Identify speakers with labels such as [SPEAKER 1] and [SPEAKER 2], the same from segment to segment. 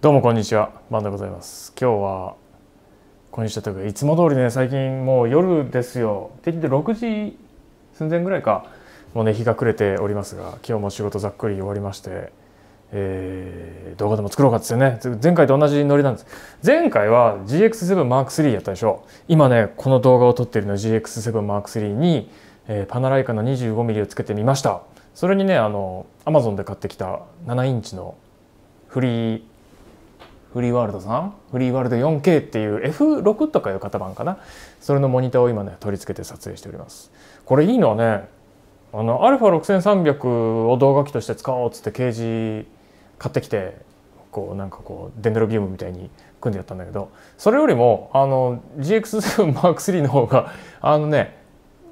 [SPEAKER 1] どうもこんにちは、バンでございます。今日はこんにちはというかいつも通りね最近もう夜ですよ。適当6時寸前ぐらいかもうね日が暮れておりますが、今日も仕事ざっくり終わりまして、えー、動画でも作ろうかっつってね前回と同じノリなんです。前回は GX7M3 やったでしょ。今ねこの動画を撮ってるの GX7M3 に、えー、パナライカの 25mm をつけてみました。それにねあの Amazon で買ってきた7インチのフリーフリーワールドさんフリーワールド 4K っていう F6 とかいう型番かなそれのモニターを今ね取り付けて撮影しておりますこれいいのはねあの α6300 を動画機として使おうっつってケージ買ってきてこうなんかこうデンドロビウムみたいに組んでやったんだけどそれよりもあの GX7M3 の方があのね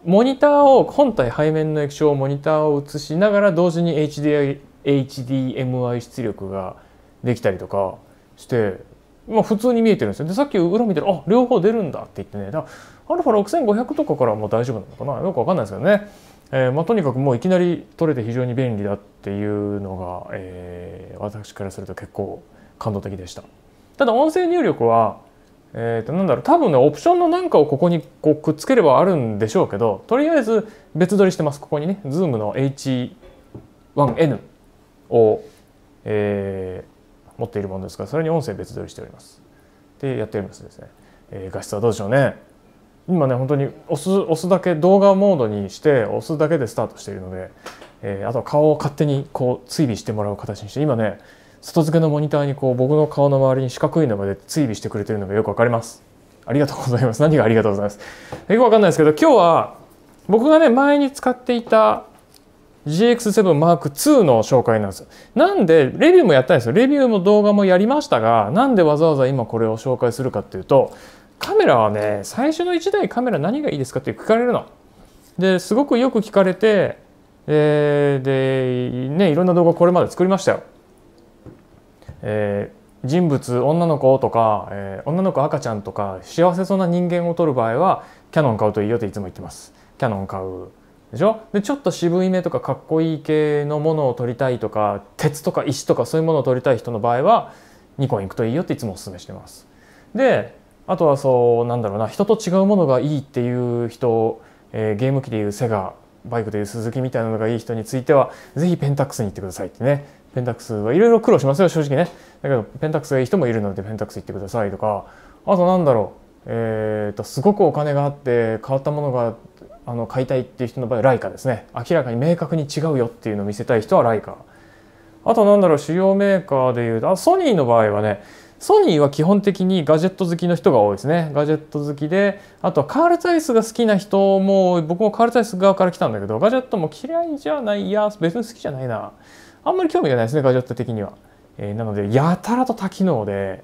[SPEAKER 1] モニターを本体背面の液晶モニターを映しながら同時に HDI HDMI 出力ができたりとかして、まあ、普通に見えてるんですよでさっき裏見てるあ両方出るんだって言ってねだアルファ6500とかからもう大丈夫なのかなよくわかんないですけどね、えー、まあ、とにかくもういきなり取れて非常に便利だっていうのが、えー、私からすると結構感動的でしたただ音声入力はえー、となんだろう多分ねオプションのなんかをここにこうくっつければあるんでしょうけどとりあえず別撮りしてますここにね Zoom の H1N を、えー、持っているものですからそれに音声別撮りしておりますでやっておりますですね、えー、画質はどうでしょうね今ね本当に押す押すだけ動画モードにして押すだけでスタートしているので、えー、あとは顔を勝手にこう追尾してもらう形にして今ね外付けのモニターにこう僕の顔の周りに四角いのまで追尾してくれてるのがよくわかりますありがとうございます何がありがとうございますよくわかんないですけど今日は僕がね前に使っていた GX7 Mark II の紹介なんです。なんで、レビューもやったんですよ。レビューも動画もやりましたが、なんでわざわざ今これを紹介するかっていうと、カメラはね、最初の1台カメラ何がいいですかって聞かれるの。で、すごくよく聞かれて、えー、で、ね、いろんな動画これまで作りましたよ。えー人物女の子とか、えー、女の子赤ちゃんとか幸せそうな人間を撮る場合はキャノン買うといいよっていつも言ってますキャノン買うでしょでちょっと渋い目とかかっこいい系のものを取りたいとか鉄とか石とかそういうものを取りたい人の場合はニコン行くといいよっていつもおすすめしてます。であとはそうなんだろうな人と違うものがいいっていう人、えー、ゲーム機でいうセガバイクでいうスズキみたいなのがいい人については是非ペンタックスに行ってくださいってねペンタックスはいろいろ苦労しますよ正直ねだけどペンタックスがいい人もいるのでペンタックス行ってくださいとかあとなんだろうえーと、とすごくお金があって変わったものがあの買いたいっていう人の場合はライカですね明らかに明確に違うよっていうのを見せたい人はライカあとなんだろう主要メーカーでいうとあソニーの場合はねソニーは基本的にガジェット好きの人が多いですね。ガジェット好きで、あとはカール・ザイスが好きな人も、僕もカール・ザイス側から来たんだけど、ガジェットも嫌いじゃない、いや、別に好きじゃないな。あんまり興味がないですね、ガジェット的には。えー、なので、やたらと多機能で、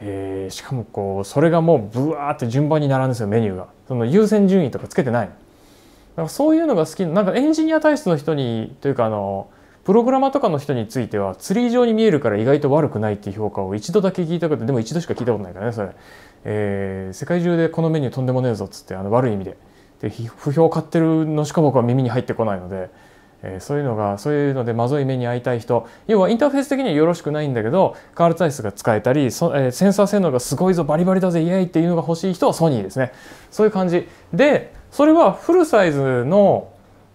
[SPEAKER 1] えー、しかもこう、それがもうブワーって順番に並んですよ、メニューが。その優先順位とかつけてない。だからそういうのが好きなんかエンジニア体質の人にというかあのプログラマーとかの人についてはツリー状に見えるから意外と悪くないっていう評価を一度だけ聞いたことでも一度しか聞いたことないからねそれ、えー、世界中でこのメニューとんでもねえぞっつってあの悪い意味でで不評を買ってるのしか僕は耳に入ってこないので。えー、そういうのがそういうのでまずい目に遭いたい人要はインターフェース的にはよろしくないんだけどカール体質が使えたりそ、えー、センサー性能がすごいぞバリバリだぜイエイっていうのが欲しい人はソニーですねそういう感じでそれはフルサイズの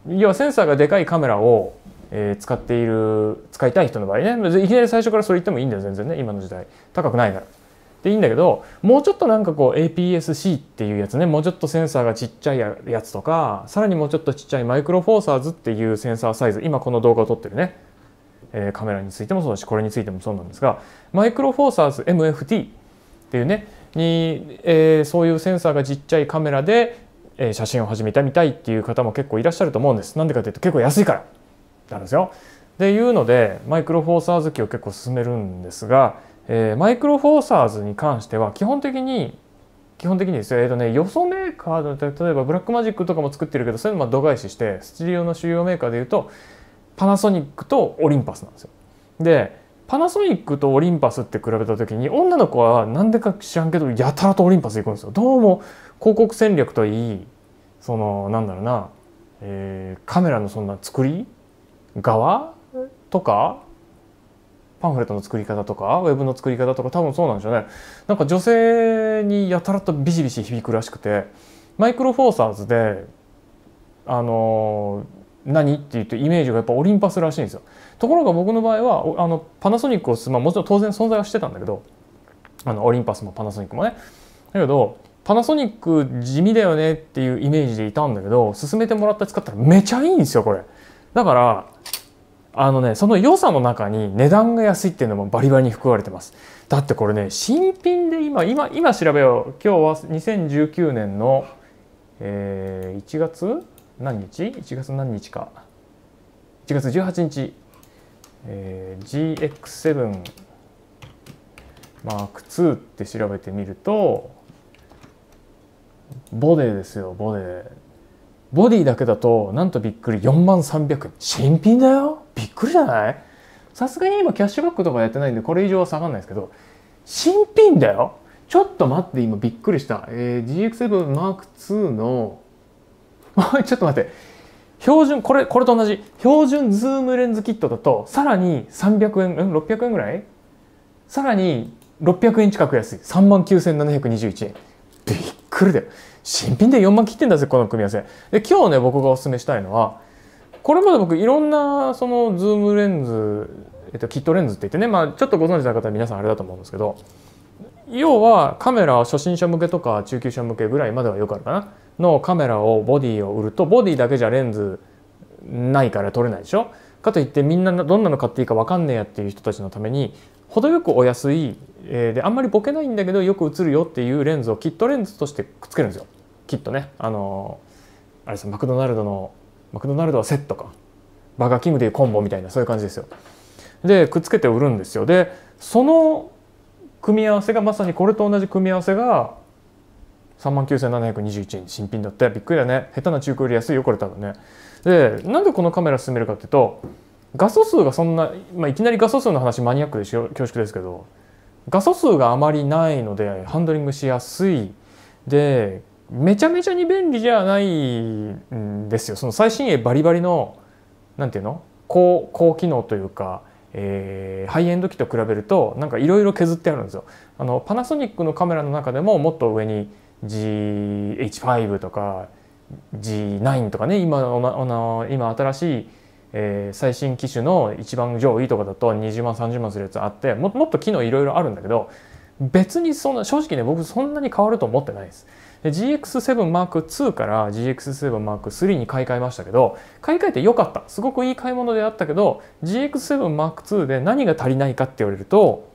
[SPEAKER 1] 要はセンサーがでかいカメラを、えー、使っている使いたい人の場合ねいきなり最初からそれ言ってもいいんだよ全然ね今の時代高くないから。でいいんだけどもうちょっとなんかこう APS-C っていうやつねもうちょっとセンサーがちっちゃいやつとかさらにもうちょっとちっちゃいマイクロフォーサーズっていうセンサーサイズ今この動画を撮ってるね、えー、カメラについてもそうだしこれについてもそうなんですがマイクロフォーサーズ MFT っていうねに、えー、そういうセンサーがちっちゃいカメラでえ写真を始めてみたいっていう方も結構いらっしゃると思うんです。なんでかというと結構安いからなんですよ。でいうのでマイクロフォーサー好きを結構進めるんですが、えー、マイクロフォーサーズに関しては基本的に基本的にですよ、えーとね、予想メーカーで例えばブラックマジックとかも作ってるけどそういうのも度外視してスチリオの主要メーカーでいうとパナソニックとオリンパスなんですよ。でパナソニックとオリンパスって比べた時に女の子は何でか知らんけどやたらとオリンパス行くんですよどうも広告戦略といいそのなんだろうな、えー、カメラのそんな作り側とかパンフレットの作り方とかウェブの作り方とか多分そうなんでしょうねなんか女性にやたらとビシビシ響くらしくてマイクロフォーサーズであのー何って言うとイメージがやっぱオリンパスらしいんですよところが僕の場合はあのパナソニックをまあもちろん当然存在はしてたんだけどあのオリンパスもパナソニックもねだけどパナソニック地味だよねっていうイメージでいたんだけど勧めてもらった使ったらめちゃいいんですよこれだからあのねその良さの中に値段が安いっていうのもバリバリに含まれてますだってこれね新品で今今今調べよう今日は2019年の、えー、1月何日 ?1 月何日か。1月18日、えー、GX7 マーク2って調べてみると、ボデですよ、ボデボディだけだと、なんとびっくり4万300円。新品だよびっくりじゃないさすがに今キャッシュバックとかやってないんで、これ以上は下がんないですけど、新品だよちょっと待って、今びっくりした。えー、GX7 マーク2の ちょっと待って標準これこれと同じ標準ズームレンズキットだとさらに300円うん600円ぐらいさらに600円近く安い3万9721円びっくりだよ新品で4万切ってんだぜこの組み合わせで今日ね僕がおすすめしたいのはこれまで僕いろんなそのズームレンズ、えっと、キットレンズって言ってね、まあ、ちょっとご存知の方は皆さんあれだと思うんですけど要はカメラ初心者向けとか中級者向けぐらいまではよくあるかなのカメラをボディを売るとボディだけじゃレンズないから撮れないでしょかといってみんなどんなの買っていいか分かんねえやっていう人たちのために程よくお安い、えー、であんまりボケないんだけどよく映るよっていうレンズをキットレンズとしてくっつけるんですよきっとねあのー、あれですマクドナルドのマクドナルドはセットかバーガーキングでいうコンボみたいなそういう感じですよでくっつけて売るんですよでその組み合わせがまさにこれと同じ組み合わせが3万9721円新品だってびっくりだね下手な中古より安いよこれ多分ねでなんでこのカメラ進めるかっていうと画素数がそんな、まあ、いきなり画素数の話マニアックで恐縮ですけど画素数があまりないのでハンドリングしやすいでめちゃめちゃに便利じゃないんですよその最新鋭バリバリの何ていうの高高機能というか、えー、ハイエンド機と比べるとなんかいろいろ削ってあるんですよあのパナソニックのカメラの中でももっと上に GH5 とか G9 とかね今な今新しい、えー、最新機種の一番上位とかだと20万30万するやつあってももっと機能いろいろあるんだけど別にそんな正直ね僕そんなに変わると思ってないです。GX7M2 から GX7M3 に買い替えましたけど買い替えて良かったすごくいい買い物であったけど GX7M2 で何が足りないかって言われると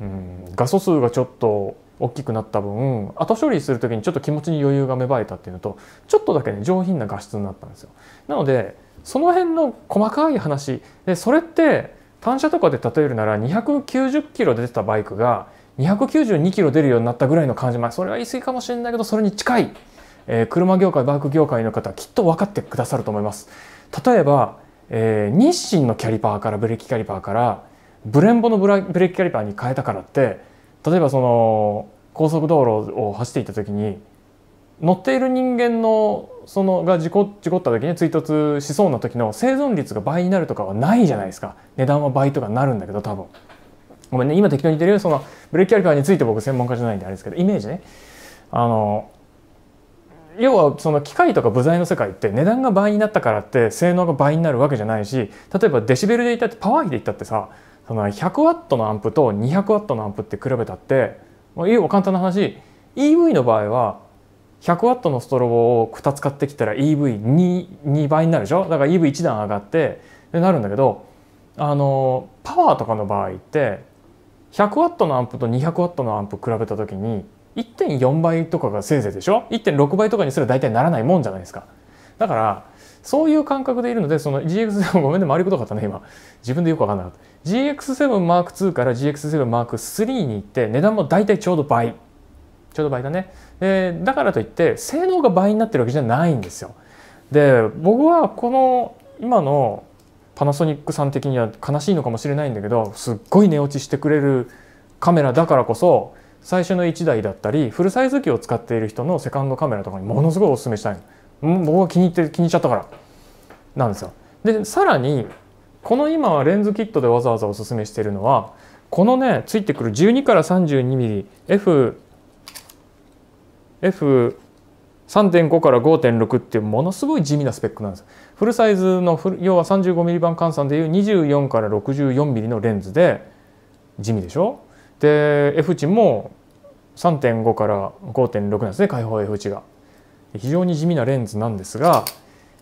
[SPEAKER 1] うん画素数がちょっと大きくなった分後処理する時にちょっと気持ちに余裕が芽生えたっていうのとちょっとだけね上品な画質になったんですよ。なのでその辺の細かい話でそれって単車とかで例えるなら290キロ出てたバイクが292キロ出るようになったぐらいの感じまそれは言い過ぎかもしれないけどそれに近い、えー、車業界バイク業界の方きっと分かってくださると思います。例えば、えー、日清のキャリパーからブレーキキャリパーからブレンボのブブレーキキャリパーに変えたからって例えばその高速道路を走っていた時に乗っている人間のそのが事故事故った時に追突しそうな時の生存率が倍になるとかはないじゃないですか値段は倍とかなるんだけど多分ごめんね今適当に言ってるよそのブレーキキャリパーについて僕専門家じゃないんであれですけどイメージねあの要はその機械とか部材の世界って値段が倍になったからって性能が倍になるわけじゃないし例えばデシベルでいったってパワー比で言ったってさその100ワットのアンプと200ワットのアンプって比べたってまあ、要は簡単な話 EV の場合は 100W のストロボを2つ買ってきたら EV22 倍になるでしょだから EV1 段上がってでなるんだけどあのパワーとかの場合って 100W のアンプと 200W のアンプ比べた時に1.4倍とかがせいぜいでしょ1.6倍とかにすら大体ならないもんじゃないですか。だからそういう感覚でいるのでその GX7 ごめんね回りくどかったね今自分でよくわかんなかった g x 7 m II から GX7M3 に行って値段も大体ちょうど倍ちょうど倍だねでだからといって性能が倍になってるわけじゃないんですよで僕はこの今のパナソニックさん的には悲しいのかもしれないんだけどすっごい寝落ちしてくれるカメラだからこそ最初の1台だったりフルサイズ機を使っている人のセカンドカメラとかにものすごいおすすめしたいの。僕は気に入って気に入っちゃったからなんですよ。でさらにこの今はレンズキットでわざわざおすすめしてるのはこのねついてくる12から 32mmF F3.5 から5.6っていうものすごい地味なスペックなんですフルサイズの要は 35mm 版換算でいう24から 64mm のレンズで地味でしょで F 値も3.5から5.6なんですね開放 F 値が。非常に地味なレンズなんですが、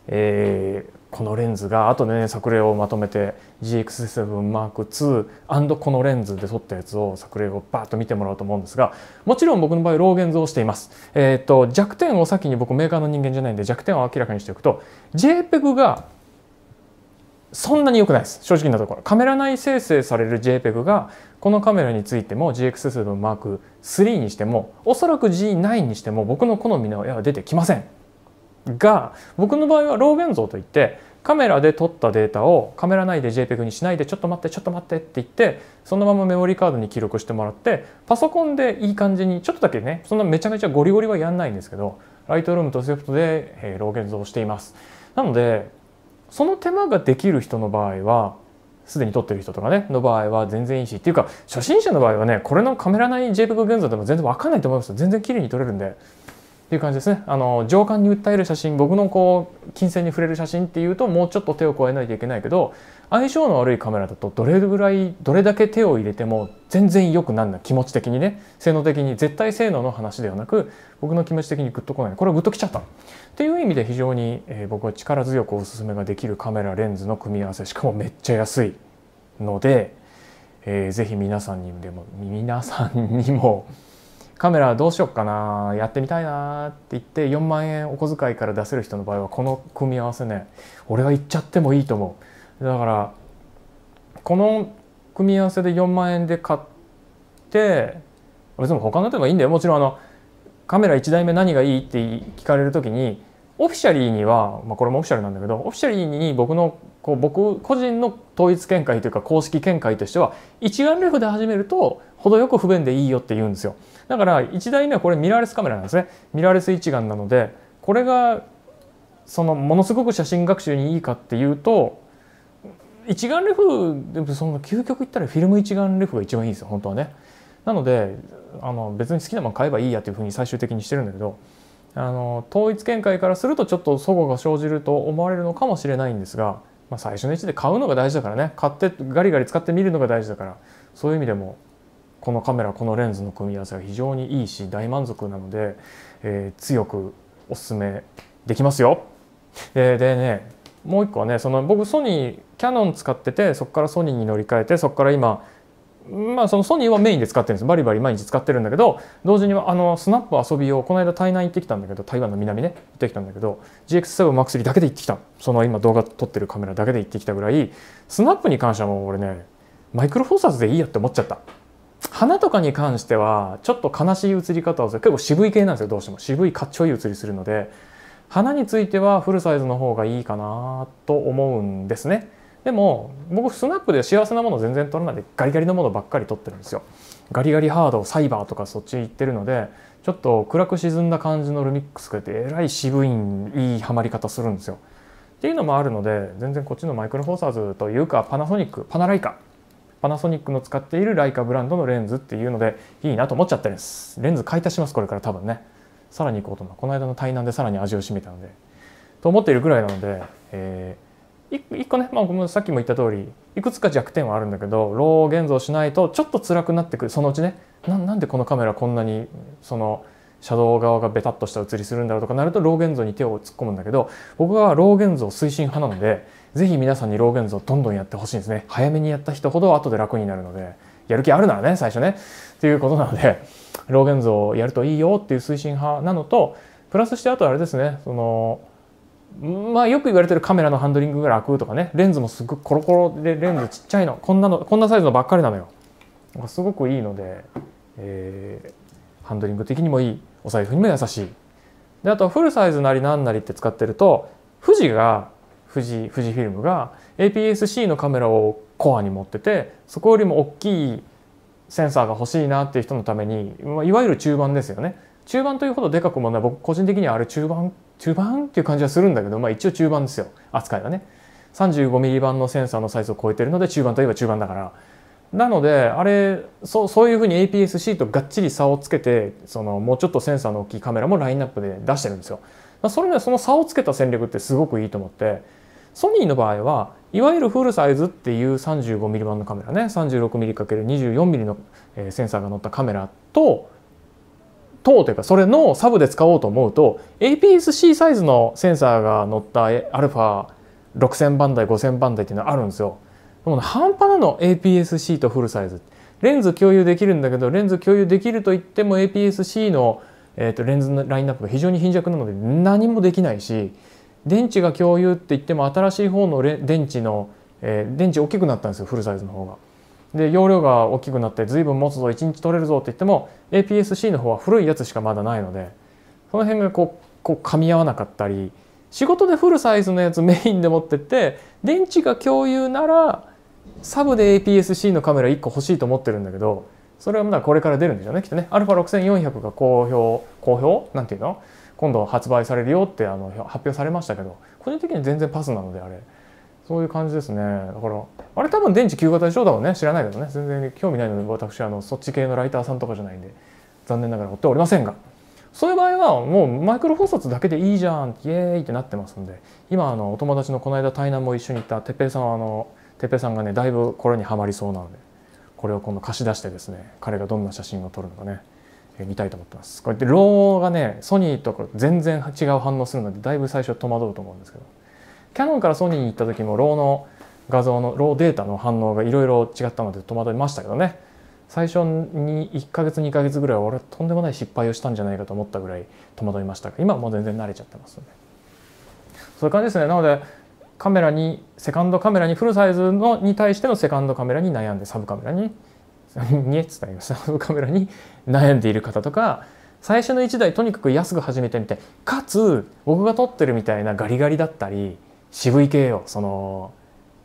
[SPEAKER 1] えー、このレンズがあとね作例をまとめて GX7M2& このレンズで撮ったやつを作例をバーッと見てもらうと思うんですがもちろん僕の場合ローゲンズをしています、えーと、と弱点を先に僕メーカーの人間じゃないんで弱点を明らかにしておくと JPEG がそんなに良くないです正直なところカメラ内生成される JPEG がこのカメラについても GX2 のマーク3にしてもおそらく G9 にしても僕の好みの絵は出てきませんが僕の場合はローベ像といってカメラで撮ったデータをカメラ内で JPEG にしないでちょっと待ってちょっと待ってって言ってそのままメモリカードに記録してもらってパソコンでいい感じにちょっとだけねそんなめちゃめちゃゴリゴリはやんないんですけどライトルームとセフトで、えー、ローベ像をしていますなのでその手間ができる人の場合はすでに撮ってる人とかねの場合は全然いいしっていうか初心者の場合はねこれのカメラ内 JPEG 現像でも全然わかんないと思います全然綺麗に撮れるんでっていう感じですねあの上官に訴える写真僕のこう金銭に触れる写真っていうともうちょっと手を加えないといけないけど相性の悪いカメラだとどれぐらいどれだけ手を入れても全然良くなんない気持ち的にね性能的に絶対性能の話ではなく僕の気持ち的にグッとこないこれグッときちゃったっていう意味で非常に、え僕は力強くおすすめができるカメラレンズの組み合わせしかもめっちゃ安いので、えー、ぜひ皆さんにでも皆さんにもカメラどうしよっかなやってみたいなって言って4万円お小遣いから出せる人の場合はこの組み合わせね俺は行っちゃってもいいと思うだからこの組み合わせで4万円で買って別に他のでもいいんだよもちろんあのカメラ1台目何がいいって聞かれる時にオフィシャリーには、まあ、これもオフィシャルなんだけどオフィシャリーに僕のこう僕個人の統一見解というか公式見解としては一眼レフで始めると程よく不便でいいよって言うんですよだから1台目はこれミラーレスカメラなんですねミラーレス一眼なのでこれがそのものすごく写真学習にいいかっていうと一眼レフでもその究極言ったらフィルム一眼レフが一番いいんですよ本当はねなのであの別に好きなもの買えばいいやというふうに最終的にしてるんだけどあの統一見解からするとちょっと齟齬が生じると思われるのかもしれないんですが、まあ、最初の位置で買うのが大事だからね買ってガリガリ使ってみるのが大事だからそういう意味でもこのカメラこのレンズの組み合わせが非常にいいし大満足なので、えー、強くおすすめできますよ。ででねもう一個はねその僕ソニーキヤノン使っててそこからソニーに乗り換えてそこから今まあ、そのソニーはメインで使ってるんですバリバリ毎日使ってるんだけど同時にあのスナップ遊びをこの間台南行ってきたんだけど台湾の南ね行ってきたんだけど GX7MAX3 だけで行ってきたその今動画撮ってるカメラだけで行ってきたぐらいスナップに関してはもう俺ねマイクロフォーサーズでいいやって思っちゃった花とかに関してはちょっと悲しい写り方をする結構渋い系なんですよどうしても渋いかっちょいい写りするので花についてはフルサイズの方がいいかなと思うんですね。でも僕スナップで幸せなもの全然取らないでガリガリのものばっかり取ってるんですよガリガリハードサイバーとかそっち行ってるのでちょっと暗く沈んだ感じのルミックスってえらい渋いいいハマり方するんですよっていうのもあるので全然こっちのマイクロフォーサーズというかパナソニックパナライカパナソニックの使っているライカブランドのレンズっていうのでいいなと思っちゃってるんですレンズ買い足しますこれから多分ねさらに行こうと思うこの間の対南でさらに味を占めたのでと思っているぐらいなので、えー一個ね、まあ、さっきも言った通りいくつか弱点はあるんだけど老ー現像しないとちょっと辛くなってくるそのうちねななんでこのカメラこんなにそのシャドウ側がベタっとした写りするんだろうとかなると老ー現像に手を突っ込むんだけど僕は老ー現像推進派なのでぜひ皆さんに老ー現像どんどんやってほしいんですね早めにやった人ほど後で楽になるのでやる気あるならね最初ねっていうことなので老ー現像をやるといいよっていう推進派なのとプラスしてあとあれですねそのまあよく言われてるカメラのハンドリングが楽とかねレンズもすごくコロコロでレンズちっちゃいのこんなのこんなサイズのばっかりなのよすごくいいので、えー、ハンドリング的にもいいお財布にも優しいであとフルサイズなりなんなりって使ってると富士が富士富士フィルムが APS-C のカメラをコアに持っててそこよりも大きいセンサーが欲しいなっていう人のためにいわゆる中盤ですよね中盤というほどでかくもない僕個人的にはあれ中盤中盤っていう感じはするんだけど、まあ、一応中盤ですよ扱いはね 35mm 版のセンサーのサイズを超えてるので中盤といえば中盤だからなのであれそそういうふうに APS-C とがっちり差をつけてそのもうちょっとセンサーの大きいカメラもラインナップで出してるんですよそれねその差をつけた戦略ってすごくいいと思ってソニーの場合はいわゆるフルサイズっていう 35mm 版のカメラね 36mm×24mm のセンサーが載ったカメラと等というかそれのサブで使おうと思うと APS-C サイズのセンサーが載った α6000 番台5000番台っていうのはあるんですよ。でも、ね、半端なの APS-C とフルサイズ。レンズ共有できるんだけどレンズ共有できるといっても APS-C の、えー、とレンズのラインナップが非常に貧弱なので何もできないし電池が共有って言っても新しい方の電池の、えー、電池大きくなったんですよフルサイズの方が。で容量が大きくなって随分持つぞ1日取れるぞって言っても APS-C の方は古いやつしかまだないのでその辺がこうこう噛み合わなかったり仕事でフルサイズのやつメインで持ってって電池が共有ならサブで APS-C のカメラ1個欲しいと思ってるんだけどそれはまだこれから出るんでしょうねきっとね α6400 が好評好評なんていうの今度発売されるよってあの発表されましたけど個人的に全然パスなのであれ。そういう感じですね。だから、あれ多分電池旧型でしょうだろうね。知らないけどね。全然興味ないので、私、はあの、そっち系のライターさんとかじゃないんで、残念ながら追っておりませんが。そういう場合は、もうマイクロフォーだけでいいじゃん、イエーイってなってますんで、今、あの、お友達のこの間、台南も一緒に行った、てっぺいさんは、あの、てっぺいさんがね、だいぶこれにはまりそうなので、これを今度貸し出してですね、彼がどんな写真を撮るのかね、えー、見たいと思ってます。こうやって、ローがね、ソニーとか全然違う反応するので、だいぶ最初戸惑うと思うんですけど。キャノンからソニーに行った時もローの画像のローデータの反応がいろいろ違ったので戸惑いましたけどね最初に1ヶ月2ヶ月ぐらいは俺はとんでもない失敗をしたんじゃないかと思ったぐらい戸惑いましたが今はもう全然慣れちゃってますねそういう感じですねなのでカメラにセカンドカメラにフルサイズのに対してのセカンドカメラに悩んでサブカメラににえ 伝えました サブカメラに悩んでいる方とか最初の1台とにかく安く始めてみてかつ僕が撮ってるみたいなガリガリだったり渋い系よその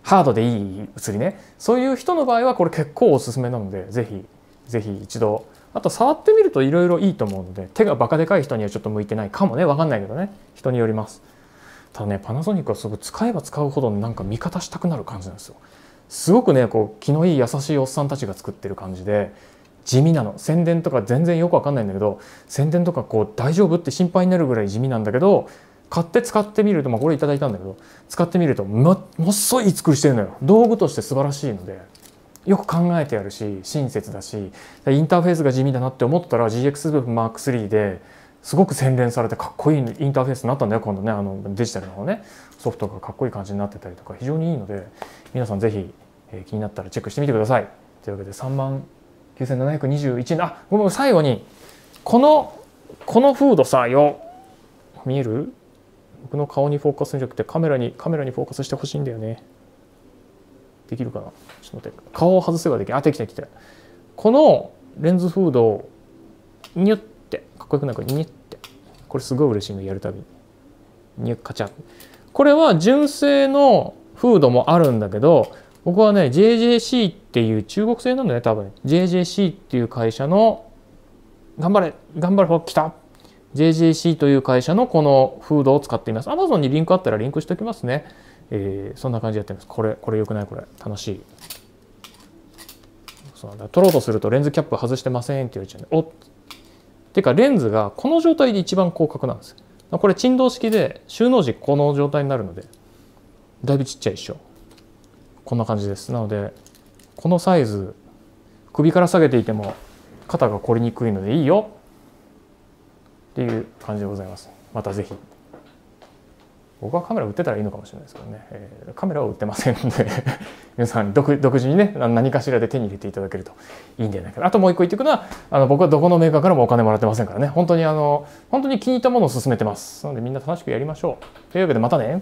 [SPEAKER 1] ハードでいい薬ねそういう人の場合はこれ結構おすすめなので是非是非一度あと触ってみるといろいろいいと思うので手がバカでかい人にはちょっと向いてないかもね分かんないけどね人によりますただねパナソニックはすごい使えば使うほどなんか味方したくなる感じなんですよすごくねこう気のいい優しいおっさんたちが作ってる感じで地味なの宣伝とか全然よく分かんないんだけど宣伝とかこう大丈夫って心配になるぐらい地味なんだけど買って使ってみると、まあ、これいただいたんだけど使ってみるとももっそい作りしてるのよ道具として素晴らしいのでよく考えてやるし親切だしインターフェースが地味だなって思ったら GX7M3 ですごく洗練されてかっこいいインターフェースになったんだよ今度ねあのデジタルの方ねソフトがかっこいい感じになってたりとか非常にいいので皆さん是非、えー、気になったらチェックしてみてくださいというわけで3万9721円あごめん最後にこのこのフードさよ見える僕の顔にフォーカスじゃなくてカメラにカメラにフォーカスしてほしいんだよねできるかなちょっと待って顔を外せばできるあできたできたこのレンズフードをニュッてかっこよくないかニュッてこれすごい嬉しいのやるたびにニュッカチャこれは純正のフードもあるんだけど僕はね JJC っていう中国製なんだね多分 JJC っていう会社の頑張れ頑張れほ来た JJC という会社のこのフードを使っています。Amazon にリンクあったらリンクしておきますね。えー、そんな感じでやってます。これ、これ良くないこれ。楽しい。そうなんだ。取ろうとするとレンズキャップ外してませんって言われちゃうおっ。てか、レンズがこの状態で一番広角なんです。これ、振動式で収納時この状態になるので、だいぶちっちゃいでしょ。こんな感じです。なので、このサイズ、首から下げていても肩が凝りにくいのでいいよ。っていう感じでございます。またぜひ。僕はカメラ売ってたらいいのかもしれないですけどね、えー、カメラは売ってませんので 皆さん独自にね何かしらで手に入れていただけるといいんじゃないかなあともう一個言っていくのはあの僕はどこのメーカーからもお金もらってませんからね本当にあの本当に気に入ったものを勧めてますなのでみんな楽しくやりましょうというわけでまたね